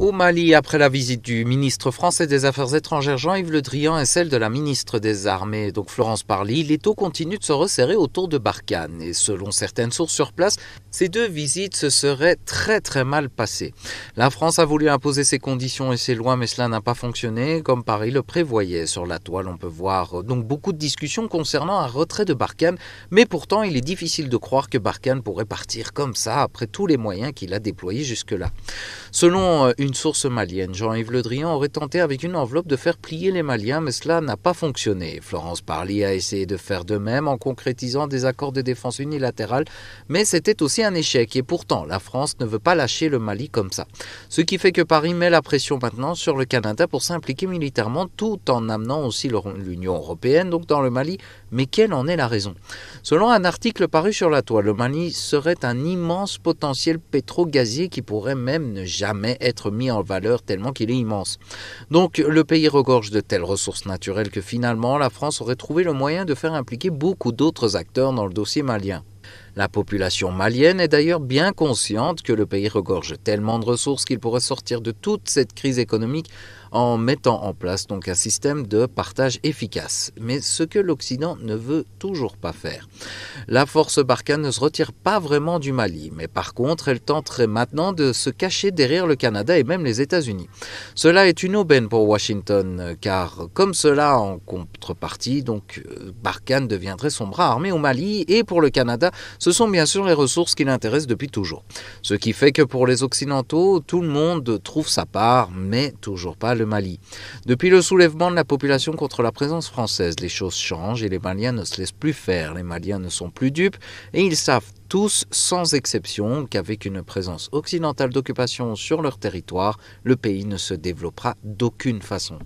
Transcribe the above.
Au Mali, après la visite du ministre français des Affaires étrangères Jean-Yves Le Drian et celle de la ministre des Armées, donc Florence Parly, les taux continuent de se resserrer autour de Barkhane. Et selon certaines sources sur place, ces deux visites se seraient très très mal passées. La France a voulu imposer ses conditions et ses lois, mais cela n'a pas fonctionné comme Paris le prévoyait. Sur la toile, on peut voir euh, donc beaucoup de discussions concernant un retrait de Barkhane, mais pourtant il est difficile de croire que Barkhane pourrait partir comme ça après tous les moyens qu'il a déployés jusque-là. Selon euh, une source malienne, Jean-Yves Le Drian, aurait tenté avec une enveloppe de faire plier les Maliens, mais cela n'a pas fonctionné. Florence Parly a essayé de faire de même en concrétisant des accords de défense unilatérales, mais c'était aussi un échec. Et pourtant, la France ne veut pas lâcher le Mali comme ça. Ce qui fait que Paris met la pression maintenant sur le Canada pour s'impliquer militairement, tout en amenant aussi l'Union européenne, donc dans le Mali, mais quelle en est la raison Selon un article paru sur la toile, le Mali serait un immense potentiel pétro-gazier qui pourrait même ne jamais être mis en valeur tellement qu'il est immense. Donc le pays regorge de telles ressources naturelles que finalement la France aurait trouvé le moyen de faire impliquer beaucoup d'autres acteurs dans le dossier malien. La population malienne est d'ailleurs bien consciente que le pays regorge tellement de ressources qu'il pourrait sortir de toute cette crise économique en mettant en place donc un système de partage efficace, mais ce que l'Occident ne veut toujours pas faire. La force Barkhane ne se retire pas vraiment du Mali, mais par contre elle tenterait maintenant de se cacher derrière le Canada et même les États-Unis. Cela est une aubaine pour Washington, car comme cela en contrepartie, donc euh, Barkhane deviendrait son bras armé au Mali et pour le Canada, ce sont bien sûr les ressources qui l'intéressent depuis toujours. Ce qui fait que pour les Occidentaux, tout le monde trouve sa part, mais toujours pas le Mali. Depuis le soulèvement de la population contre la présence française, les choses changent et les Maliens ne se laissent plus faire. Les Maliens ne sont plus dupes et ils savent tous, sans exception, qu'avec une présence occidentale d'occupation sur leur territoire, le pays ne se développera d'aucune façon.